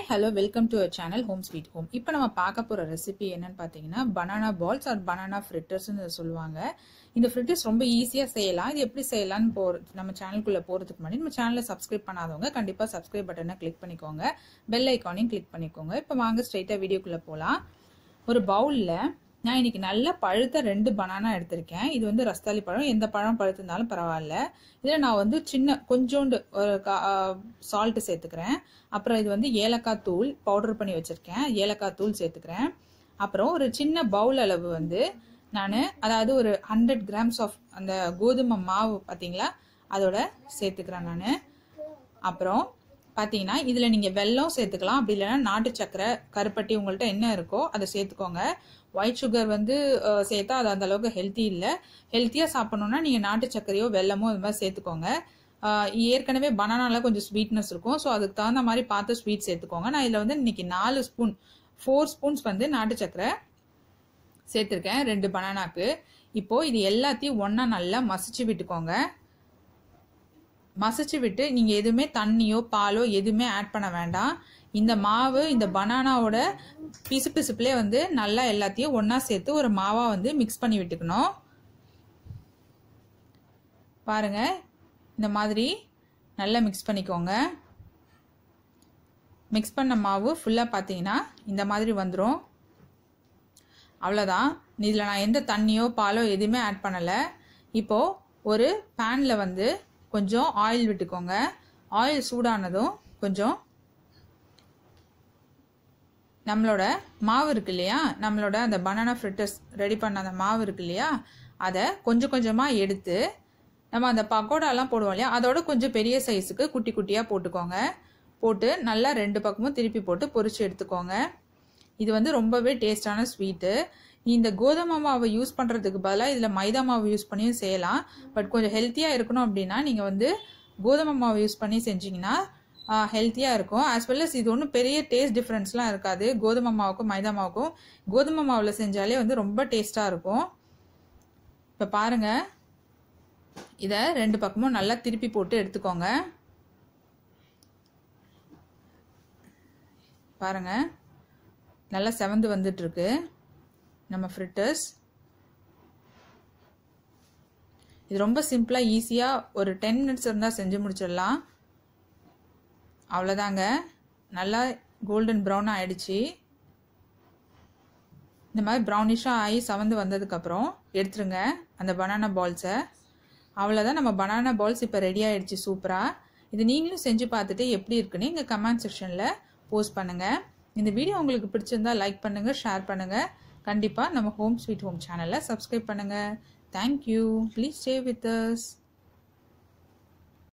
hi hello welcome to our channel home sweet home இப்போ நம்ம பார்க்க போகிற ரெசிபி என்னென்னு பார்த்தீங்கன்னா பனானா பால்ஸ் ஆர் பனானா ஃப்ரிட்டர்ஸ்ன்னு சொல்லுவாங்க இந்த ஃப்ரிட்டர்ஸ் ரொம்ப ஈஸியாக செய்யலாம் இது எப்படி செய்யலாம்னு போகிற நம்ம சேனலுக்குள்ளே போகிறதுக்கு முன்னாடி நம்ம சேனலில் சப்ஸ்கிரைப் பண்ணாதவங்க கண்டிப்பாக சப்ஸ்கிரைப் பட்டனை கிளிக் பண்ணிக்கோங்க பெல் ஐக்கானையும் கிளிக் பண்ணிக்கோங்க இப்போ வாங்க ஸ்ட்ரைட்டாக வீடியோக்குள்ளே போகலாம் ஒரு பவுலில் நான் இன்னைக்கு நல்ல பழுத்த ரெண்டு பனானா எடுத்திருக்கேன் இது வந்து ரஸ்தாலி பழம் எந்த பழம் பழுத்திருந்தாலும் பரவாயில்ல இதில் நான் வந்து சின்ன கொஞ்சோண்டு ஒரு சால்ட்டு சேர்த்துக்கிறேன் அப்புறம் இது வந்து ஏலக்காய் தூள் பவுடர் பண்ணி வச்சுருக்கேன் ஏலக்காய் தூள் சேர்த்துக்கிறேன் அப்புறம் ஒரு சின்ன பவுல் அளவு வந்து நான் அதாவது ஒரு ஹண்ட்ரட் கிராம்ஸ் ஆஃப் அந்த கோதுமை மாவு பார்த்தீங்களா அதோட சேர்த்துக்கிறேன் நான் அப்புறம் பார்த்தீங்கன்னா இதில் நீங்கள் வெல்லம் சேர்த்துக்கலாம் அப்படி இல்லைன்னா நாட்டு சக்கரை கருப்பட்டி உங்கள்கிட்ட என்ன இருக்கோ அதை சேர்த்துக்கோங்க ஒயிட் சுகர் வந்து சேர்த்தா அது அந்த அளவுக்கு ஹெல்த்தி இல்லை ஹெல்த்தியாக சாப்பிட்ணுன்னா நீங்கள் நாட்டு சக்கரையோ வெல்லமோ அது மாதிரி சேர்த்துக்கோங்க ஏற்கனவே பனானால கொஞ்சம் ஸ்வீட்னஸ் இருக்கும் ஸோ அதுக்கு தகுந்த மாதிரி பார்த்து ஸ்வீட் சேர்த்துக்கோங்க நான் இதில் வந்து இன்னைக்கு நாலு ஸ்பூன் ஃபோர் ஸ்பூன்ஸ் வந்து நாட்டு சக்கரை சேர்த்துருக்கேன் ரெண்டு பனானாக்கு இப்போது இது எல்லாத்தையும் ஒன்றா நல்லா மசிச்சு விட்டுக்கோங்க மசிச்சு விட்டு நீங்கள் எதுவுமே தண்ணியோ பாலோ எதுவுமே ஆட் பண்ண வேண்டாம் இந்த மாவு இந்த பனானாவோட பிசு பிசுப்புலே வந்து நல்லா எல்லாத்தையும் ஒன்றா சேர்த்து ஒரு மாவாக வந்து மிக்ஸ் பண்ணி விட்டுக்கணும் பாருங்க இந்த மாதிரி நல்லா மிக்ஸ் பண்ணிக்கோங்க மிக்ஸ் பண்ண மாவு ஃபுல்லாக பார்த்தீங்கன்னா இந்த மாதிரி வந்துடும் அவ்வளோதான் இதில் நான் எந்த தண்ணியோ பாலோ எதுவுமே ஆட் பண்ணலை இப்போது ஒரு பேனில் வந்து கொஞ்சம் ஆயில் விட்டுக்கோங்க ஆயில் சூடானதும் கொஞ்சம் நம்மளோட மாவு இருக்கு இல்லையா நம்மளோட அந்த பனானா ஃப்ரிட்டஸ் ரெடி பண்ண அந்த மாவு இருக்கு இல்லையா அதை கொஞ்சம் கொஞ்சமாக எடுத்து நம்ம அந்த பக்கோடாலாம் போடுவோம் இல்லையா அதோட கொஞ்சம் பெரிய சைஸுக்கு குட்டி குட்டியாக போட்டுக்கோங்க போட்டு நல்லா ரெண்டு பக்கமும் திருப்பி போட்டு பொறிச்சு எடுத்துக்கோங்க இது வந்து ரொம்பவே டேஸ்டான ஸ்வீட்டு நீ இந்த கோதுமை மாவை யூஸ் பண்ணுறதுக்கு பதிலாக இதில் மைதா மாவு யூஸ் பண்ணியும் செய்யலாம் பட் கொஞ்சம் ஹெல்த்தியாக இருக்கணும் அப்படின்னா நீங்கள் வந்து கோதுமை மாவு யூஸ் பண்ணி செஞ்சிங்கன்னா ஹெல்த்தியாக இருக்கும் ஆஸ் வெல் அஸ் இது ஒன்றும் பெரிய டேஸ்ட் டிஃப்ரென்ஸ்லாம் இருக்காது கோதுமை மாவுக்கும் மைதா மாவுக்கும் கோதுமை மாவில் செஞ்சாலே வந்து ரொம்ப டேஸ்ட்டாக இருக்கும் இப்போ பாருங்கள் இதை ரெண்டு பக்கமும் நல்லா திருப்பி போட்டு எடுத்துக்கோங்க பாருங்கள் நல்லா செவந்து வந்துட்டுருக்கு நம்ம ஃப்ரிட்டர்ஸ் இது ரொம்ப சிம்பிளாக ஈஸியாக ஒரு டென் மினிட்ஸ் இருந்தால் செஞ்சு முடிச்சிடலாம் அவ்வளோதாங்க நல்லா கோல்டன் ப்ரௌன் ஆகிடுச்சி இந்த மாதிரி ப்ரௌனிஷாக ஆகி சவந்து வந்ததுக்கப்புறம் எடுத்துருங்க அந்த பனானா பால்ஸை அவ்வளோதான் நம்ம பனானா பால்ஸ் இப்போ ரெடி ஆகிடுச்சி சூப்பராக இது நீங்களும் செஞ்சு பார்த்துட்டு எப்படி இருக்குன்னு இங்கே கமெண்ட் செக்ஷனில் போஸ்ட் பண்ணுங்கள் இந்த வீடியோ உங்களுக்கு பிடிச்சிருந்தா லைக் பண்ணுங்கள் ஷேர் பண்ணுங்கள் கண்டிப்பாக நம்ம ஹோம் ஸ்வீட் ஹோம் சேனலை சப்ஸ்கிரைப் பண்ணுங்கள் thank you please stay with as